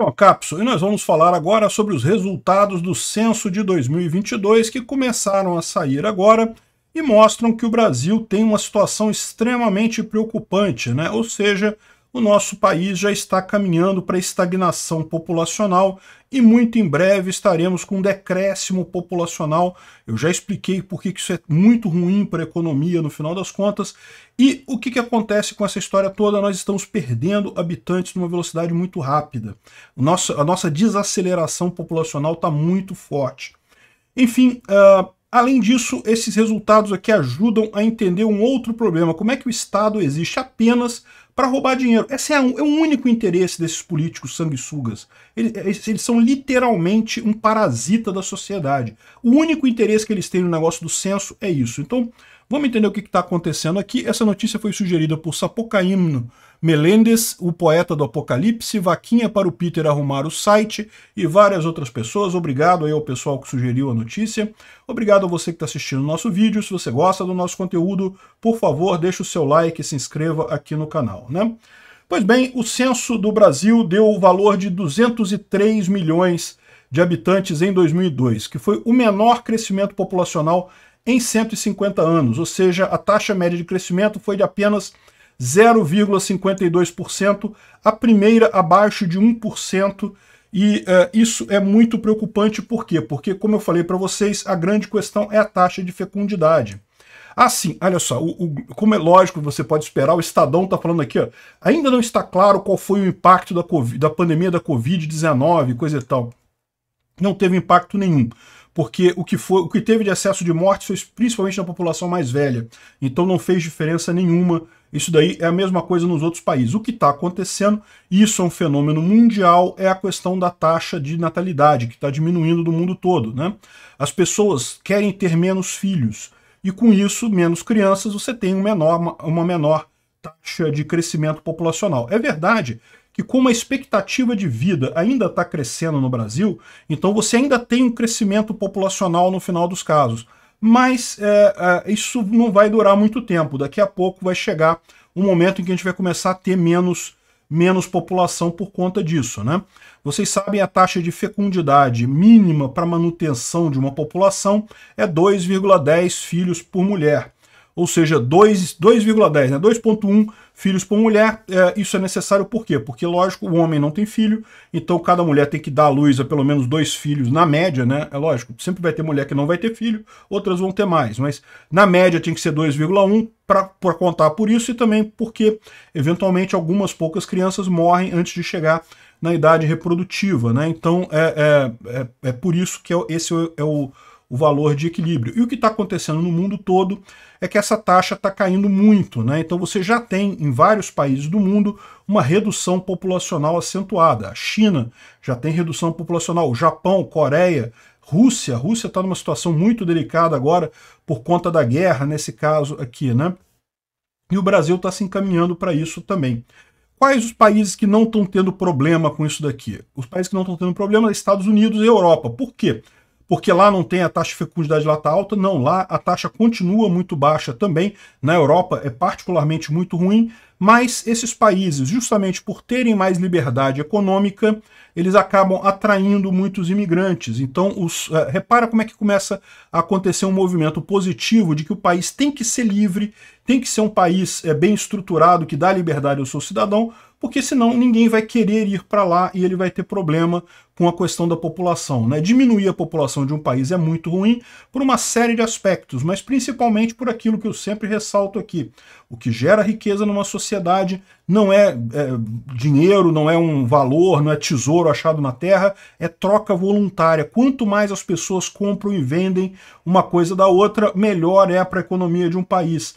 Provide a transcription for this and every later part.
é uma cápsula e nós vamos falar agora sobre os resultados do censo de 2022 que começaram a sair agora e mostram que o Brasil tem uma situação extremamente preocupante, né? ou seja, o nosso país já está caminhando para estagnação populacional e muito em breve estaremos com um decréscimo populacional. Eu já expliquei por que isso é muito ruim para a economia no final das contas. E o que, que acontece com essa história toda? Nós estamos perdendo habitantes numa velocidade muito rápida. Nossa, a nossa desaceleração populacional está muito forte. Enfim, uh, Além disso, esses resultados aqui ajudam a entender um outro problema. Como é que o Estado existe apenas para roubar dinheiro. Esse é, um, é o único interesse desses políticos sanguessugas. Eles, é, eles são literalmente um parasita da sociedade. O único interesse que eles têm no negócio do censo é isso. Então, Vamos entender o que está acontecendo aqui. Essa notícia foi sugerida por Sapocaíno Melendez, o poeta do Apocalipse, Vaquinha para o Peter arrumar o site e várias outras pessoas. Obrigado aí ao pessoal que sugeriu a notícia. Obrigado a você que está assistindo o nosso vídeo. Se você gosta do nosso conteúdo, por favor, deixe o seu like e se inscreva aqui no canal né? Pois bem, o censo do Brasil deu o valor de 203 milhões de habitantes em 2002, que foi o menor crescimento populacional em 150 anos, ou seja, a taxa média de crescimento foi de apenas 0,52%, a primeira abaixo de 1%, e uh, isso é muito preocupante, por quê? Porque, como eu falei para vocês, a grande questão é a taxa de fecundidade. Assim, olha só, o, o, como é lógico, você pode esperar, o Estadão está falando aqui, ó, ainda não está claro qual foi o impacto da, COVID, da pandemia da Covid-19, coisa e tal. Não teve impacto nenhum porque o que, foi, o que teve de excesso de mortes foi principalmente na população mais velha. Então não fez diferença nenhuma. Isso daí é a mesma coisa nos outros países. O que está acontecendo, isso é um fenômeno mundial, é a questão da taxa de natalidade, que está diminuindo do mundo todo. Né? As pessoas querem ter menos filhos e com isso, menos crianças, você tem menor, uma menor taxa de crescimento populacional. É verdade que como a expectativa de vida ainda está crescendo no Brasil, então você ainda tem um crescimento populacional no final dos casos. Mas é, é, isso não vai durar muito tempo. Daqui a pouco vai chegar um momento em que a gente vai começar a ter menos menos população por conta disso, né? Vocês sabem a taxa de fecundidade mínima para manutenção de uma população é 2,10 filhos por mulher, ou seja, 2,10, né? 2,1 filhos por mulher, é, isso é necessário por quê? Porque, lógico, o homem não tem filho, então cada mulher tem que dar à luz a pelo menos dois filhos na média, né? É lógico, sempre vai ter mulher que não vai ter filho, outras vão ter mais, mas na média tem que ser 2,1 para contar por isso e também porque, eventualmente, algumas poucas crianças morrem antes de chegar na idade reprodutiva, né? Então é, é, é, é por isso que é esse é o é o valor de equilíbrio. E o que está acontecendo no mundo todo é que essa taxa está caindo muito. Né? Então você já tem em vários países do mundo uma redução populacional acentuada. A China já tem redução populacional, o Japão, Coreia, Rússia. A Rússia está numa situação muito delicada agora por conta da guerra, nesse caso aqui. Né? E o Brasil está se encaminhando para isso também. Quais os países que não estão tendo problema com isso daqui? Os países que não estão tendo problema são é Estados Unidos e Europa. Por quê? porque lá não tem a taxa de fecundidade lá tá alta. Não, lá a taxa continua muito baixa também. Na Europa é particularmente muito ruim, mas esses países, justamente por terem mais liberdade econômica, eles acabam atraindo muitos imigrantes. Então, os, uh, repara como é que começa a acontecer um movimento positivo de que o país tem que ser livre, tem que ser um país é, bem estruturado, que dá liberdade ao seu cidadão, porque senão ninguém vai querer ir para lá e ele vai ter problema com a questão da população. Né? Diminuir a população de um país é muito ruim por uma série de aspectos, mas principalmente por aquilo que eu sempre ressalto aqui. O que gera riqueza numa sociedade não é, é dinheiro, não é um valor, não é tesouro achado na terra, é troca voluntária. Quanto mais as pessoas compram e vendem uma coisa da outra, melhor é para a economia de um país.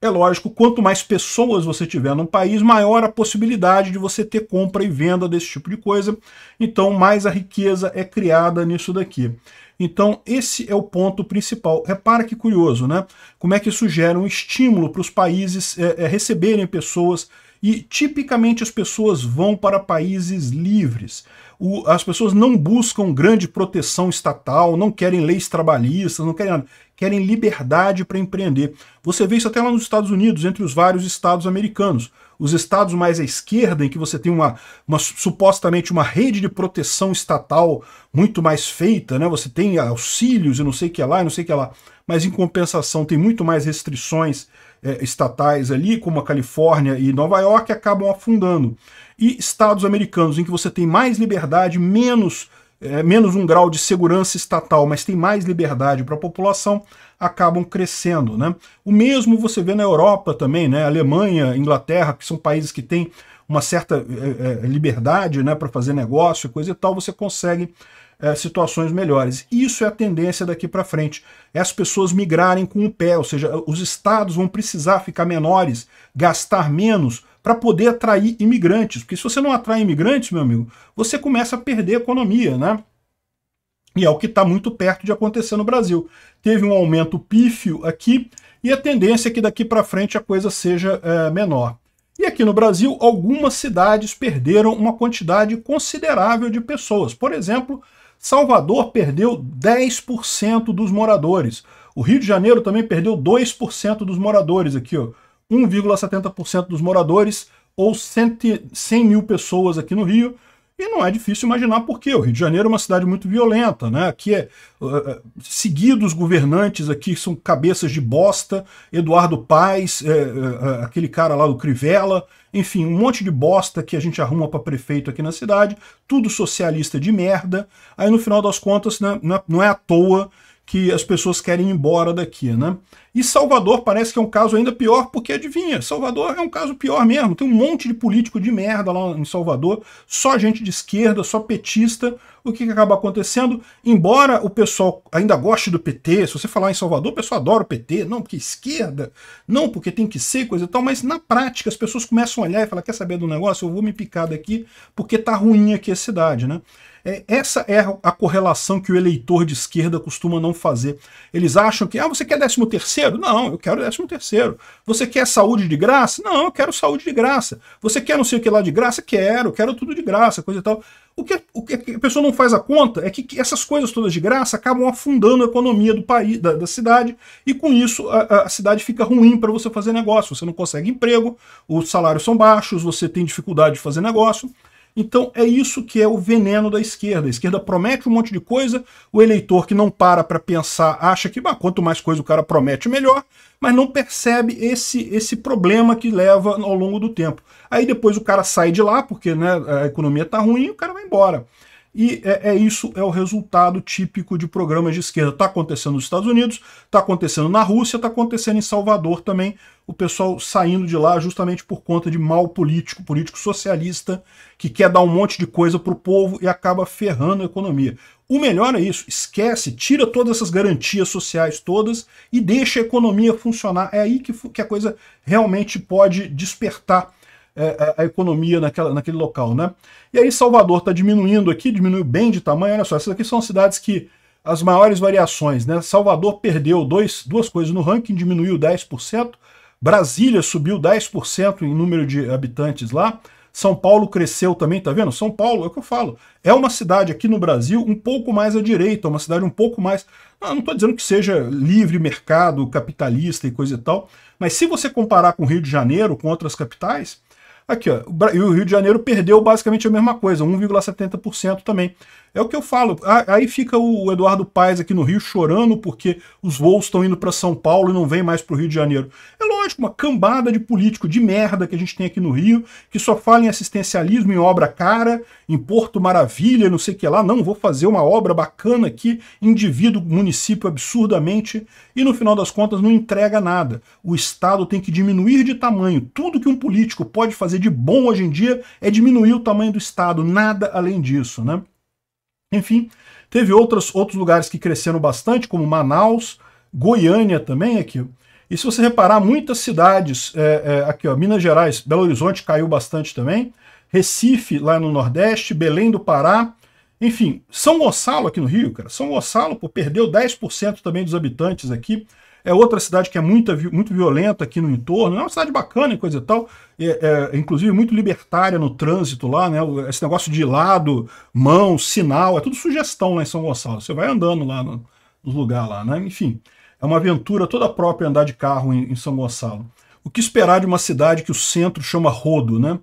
É lógico, quanto mais pessoas você tiver num país, maior a possibilidade de você ter compra e venda desse tipo de coisa. Então, mais a riqueza é criada nisso daqui. Então, esse é o ponto principal. Repara que curioso, né? Como é que isso gera um estímulo para os países é, é, receberem pessoas e tipicamente as pessoas vão para países livres o, as pessoas não buscam grande proteção estatal, não querem leis trabalhistas, não querem nada. Querem liberdade para empreender. Você vê isso até lá nos Estados Unidos, entre os vários estados americanos. Os estados mais à esquerda, em que você tem uma, uma supostamente uma rede de proteção estatal muito mais feita, né? Você tem auxílios e não sei o que lá, e não sei o que lá. Mas em compensação tem muito mais restrições é, estatais ali, como a Califórnia e Nova York, acabam afundando e estados americanos, em que você tem mais liberdade, menos, é, menos um grau de segurança estatal, mas tem mais liberdade para a população, acabam crescendo. Né? O mesmo você vê na Europa também, né? Alemanha, Inglaterra, que são países que têm uma certa é, é liberdade né, para fazer negócio, e coisa e tal, você consegue é, situações melhores. Isso é a tendência daqui para frente. É as pessoas migrarem com o pé, ou seja, os estados vão precisar ficar menores, gastar menos para poder atrair imigrantes. Porque se você não atrai imigrantes, meu amigo, você começa a perder a economia, né? E é o que está muito perto de acontecer no Brasil. Teve um aumento pífio aqui, e a tendência é que daqui para frente a coisa seja é, menor. E aqui no Brasil, algumas cidades perderam uma quantidade considerável de pessoas. Por exemplo, Salvador perdeu 10% dos moradores. O Rio de Janeiro também perdeu 2% dos moradores aqui, ó. 1,70% dos moradores, ou 100, 100 mil pessoas aqui no Rio, e não é difícil imaginar por quê. O Rio de Janeiro é uma cidade muito violenta, né? Aqui é uh, uh seguidos governantes aqui são cabeças de bosta, Eduardo Paes, uh, aquele cara lá do Crivella, enfim, um monte de bosta que a gente arruma para prefeito aqui na cidade, tudo socialista de merda. Aí no final das contas, né, não é à toa que as pessoas querem ir embora daqui, né? E Salvador parece que é um caso ainda pior, porque adivinha, Salvador é um caso pior mesmo. Tem um monte de político de merda lá em Salvador, só gente de esquerda, só petista. O que, que acaba acontecendo? Embora o pessoal ainda goste do PT, se você falar em Salvador, o pessoal adora o PT, não porque é esquerda, não porque tem que ser coisa e tal, mas na prática as pessoas começam a olhar e falar: quer saber do negócio? Eu vou me picar daqui porque tá ruim aqui a cidade, né? É, essa é a correlação que o eleitor de esquerda costuma não fazer. Eles acham que, ah, você quer 13 não, eu quero décimo terceiro. Você quer saúde de graça? Não, eu quero saúde de graça. Você quer não sei o que lá de graça? Quero, quero tudo de graça, coisa e tal. O que, o que a pessoa não faz a conta é que essas coisas todas de graça acabam afundando a economia do país, da, da cidade, e com isso a, a cidade fica ruim para você fazer negócio. Você não consegue emprego, os salários são baixos, você tem dificuldade de fazer negócio. Então é isso que é o veneno da esquerda. A esquerda promete um monte de coisa, o eleitor que não para para pensar acha que bah, quanto mais coisa o cara promete, melhor, mas não percebe esse, esse problema que leva ao longo do tempo. Aí depois o cara sai de lá, porque né, a economia está ruim, e o cara vai embora. E é, é isso, é o resultado típico de programas de esquerda. Está acontecendo nos Estados Unidos, está acontecendo na Rússia, está acontecendo em Salvador também. O pessoal saindo de lá justamente por conta de mal político, político socialista, que quer dar um monte de coisa para o povo e acaba ferrando a economia. O melhor é isso, esquece, tira todas essas garantias sociais todas e deixa a economia funcionar. É aí que, que a coisa realmente pode despertar é, é, a economia naquela, naquele local, né? E aí Salvador está diminuindo aqui, diminuiu bem de tamanho. Olha só, essas aqui são cidades que as maiores variações, né? Salvador perdeu dois, duas coisas no ranking, diminuiu 10%. Brasília subiu 10% em número de habitantes lá. São Paulo cresceu também, tá vendo? São Paulo, é o que eu falo, é uma cidade aqui no Brasil um pouco mais à direita, uma cidade um pouco mais. Não estou dizendo que seja livre mercado, capitalista e coisa e tal, mas se você comparar com o Rio de Janeiro, com outras capitais, Aqui, ó, e o Rio de Janeiro perdeu basicamente a mesma coisa, 1,70% também. É o que eu falo. Aí fica o Eduardo Paes aqui no Rio chorando porque os voos estão indo para São Paulo e não vem mais para o Rio de Janeiro. É lógico, uma cambada de político de merda que a gente tem aqui no Rio, que só fala em assistencialismo, em obra cara, em Porto Maravilha, não sei o que lá. Não, vou fazer uma obra bacana aqui, indivíduo, município absurdamente, e no final das contas não entrega nada. O Estado tem que diminuir de tamanho. Tudo que um político pode fazer de bom hoje em dia é diminuir o tamanho do Estado, nada além disso, né? Enfim, teve outros outros lugares que cresceram bastante, como Manaus, Goiânia também aqui. E se você reparar, muitas cidades, é, é, aqui ó, Minas Gerais, Belo Horizonte caiu bastante também, Recife lá no Nordeste, Belém do Pará, enfim, São Gonçalo aqui no Rio, cara, São Gonçalo pô, perdeu 10% também dos habitantes aqui. É outra cidade que é muito, muito violenta aqui no entorno. É uma cidade bacana e coisa e tal. É, é, inclusive muito libertária no trânsito lá, né? Esse negócio de lado, mão, sinal, é tudo sugestão lá em São Gonçalo. Você vai andando lá no, no lugar lá, né? Enfim, é uma aventura toda própria andar de carro em, em São Gonçalo. O que esperar de uma cidade que o centro chama Rodo, né?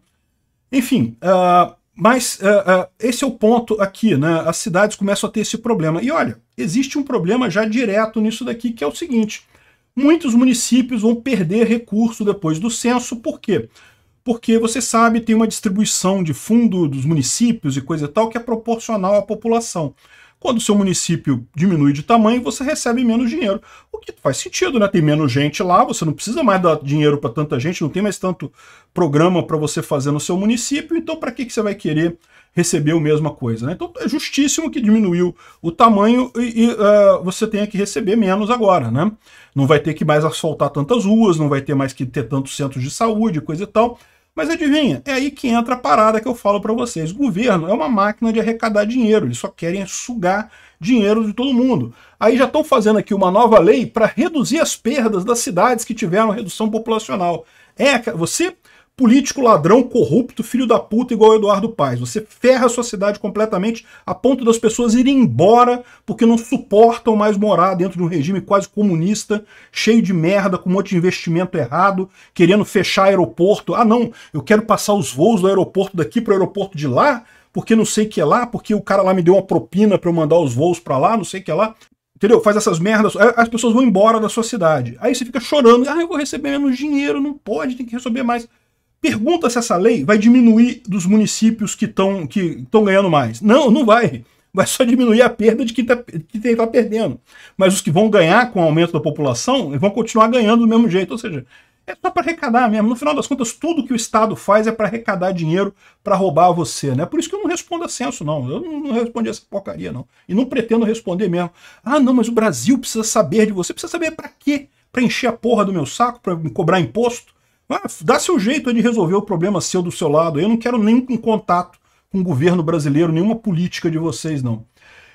Enfim, uh, mas uh, uh, esse é o ponto aqui, né? As cidades começam a ter esse problema. E olha, existe um problema já direto nisso daqui, que é o seguinte: muitos municípios vão perder recurso depois do censo, por quê? Porque você sabe, tem uma distribuição de fundo dos municípios e coisa e tal que é proporcional à população. Quando o seu município diminui de tamanho, você recebe menos dinheiro. O que faz sentido, né? Tem menos gente lá, você não precisa mais dar dinheiro para tanta gente, não tem mais tanto programa para você fazer no seu município, então para que, que você vai querer receber a mesma coisa? Né? Então é justíssimo que diminuiu o tamanho e, e uh, você tenha que receber menos agora, né? Não vai ter que mais asfaltar tantas ruas, não vai ter mais que ter tantos centros de saúde, coisa e tal. Mas adivinha, é aí que entra a parada que eu falo para vocês. O governo é uma máquina de arrecadar dinheiro, eles só querem sugar dinheiro de todo mundo. Aí já estão fazendo aqui uma nova lei para reduzir as perdas das cidades que tiveram redução populacional. É, você político ladrão, corrupto, filho da puta, igual Eduardo Paes. Você ferra a sua cidade completamente a ponto das pessoas irem embora porque não suportam mais morar dentro de um regime quase comunista, cheio de merda, com um monte de investimento errado, querendo fechar aeroporto. Ah, não, eu quero passar os voos do aeroporto daqui para o aeroporto de lá. Porque não sei o que é lá, porque o cara lá me deu uma propina para eu mandar os voos para lá, não sei o que é lá. Entendeu? Faz essas merdas, as pessoas vão embora da sua cidade. Aí você fica chorando, ah, eu vou receber menos dinheiro, não pode, tem que receber mais. Pergunta se essa lei vai diminuir dos municípios que estão que estão ganhando mais. Não, não vai. Vai só diminuir a perda de quem está tá perdendo. Mas os que vão ganhar com o aumento da população vão continuar ganhando do mesmo jeito. Ou seja, é só para arrecadar mesmo. No final das contas, tudo que o Estado faz é para arrecadar dinheiro para roubar você, né? Por isso que eu não respondo a censo, não. Eu não, não respondi essa porcaria, não. E não pretendo responder mesmo. Ah, não, mas o Brasil precisa saber de você. Precisa saber para quê? Para encher a porra do meu saco? Para me cobrar imposto? Ah, dá seu jeito de resolver o problema seu do seu lado. Eu não quero nenhum contato com o governo brasileiro, nenhuma política de vocês, não.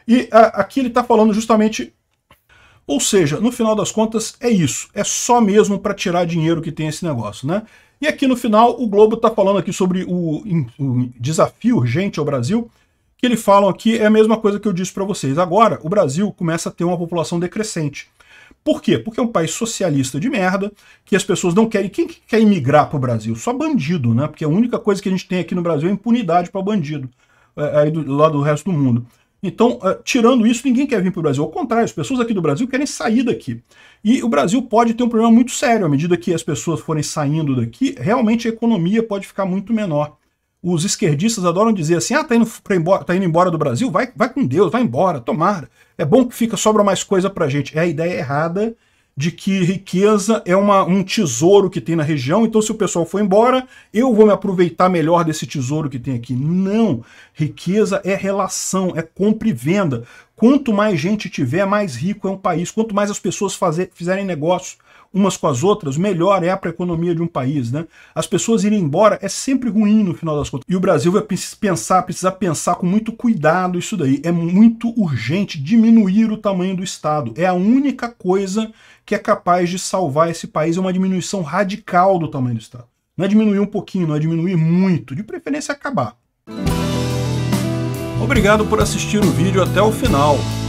E a, ah, aqui ele está falando justamente. Ou seja, no final das contas, é isso. É só mesmo para tirar dinheiro que tem esse negócio, né? E aqui no final, o Globo está falando aqui sobre o, o desafio urgente ao Brasil, que eles falam aqui é a mesma coisa que eu disse para vocês. Agora, o Brasil começa a ter uma população decrescente. Por quê? Porque é um país socialista de merda, que as pessoas não querem. Quem que quer imigrar para o Brasil? Só bandido, né? Porque a única coisa que a gente tem aqui no Brasil é impunidade para bandido, é, é, aí do, lá do resto do mundo. Então, é, tirando isso, ninguém quer vir para o Brasil. Ao contrário, as pessoas aqui do Brasil querem sair daqui. E o Brasil pode ter um problema muito sério. À medida que as pessoas forem saindo daqui, realmente a economia pode ficar muito menor. Os esquerdistas adoram dizer assim: ah, tá indo, embora, tá indo embora do Brasil? Vai, vai com Deus, vai embora, tomara é bom que fica, sobra mais coisa para gente. É a ideia errada de que riqueza é uma, um tesouro que tem na região, então se o pessoal for embora, eu vou me aproveitar melhor desse tesouro que tem aqui. Não! Riqueza é relação, é compra e venda. Quanto mais gente tiver, mais rico é um país. Quanto mais as pessoas fazer, fizerem negócio, umas com as outras, melhor é para a economia de um país. Né? As pessoas irem embora é sempre ruim no final das contas. E o Brasil vai pensar, precisa pensar com muito cuidado isso daí. É muito urgente diminuir o tamanho do Estado. É a única coisa que é capaz de salvar esse país, é uma diminuição radical do tamanho do Estado. Não é diminuir um pouquinho, não é diminuir muito, de preferência acabar. Obrigado por assistir o vídeo até o final.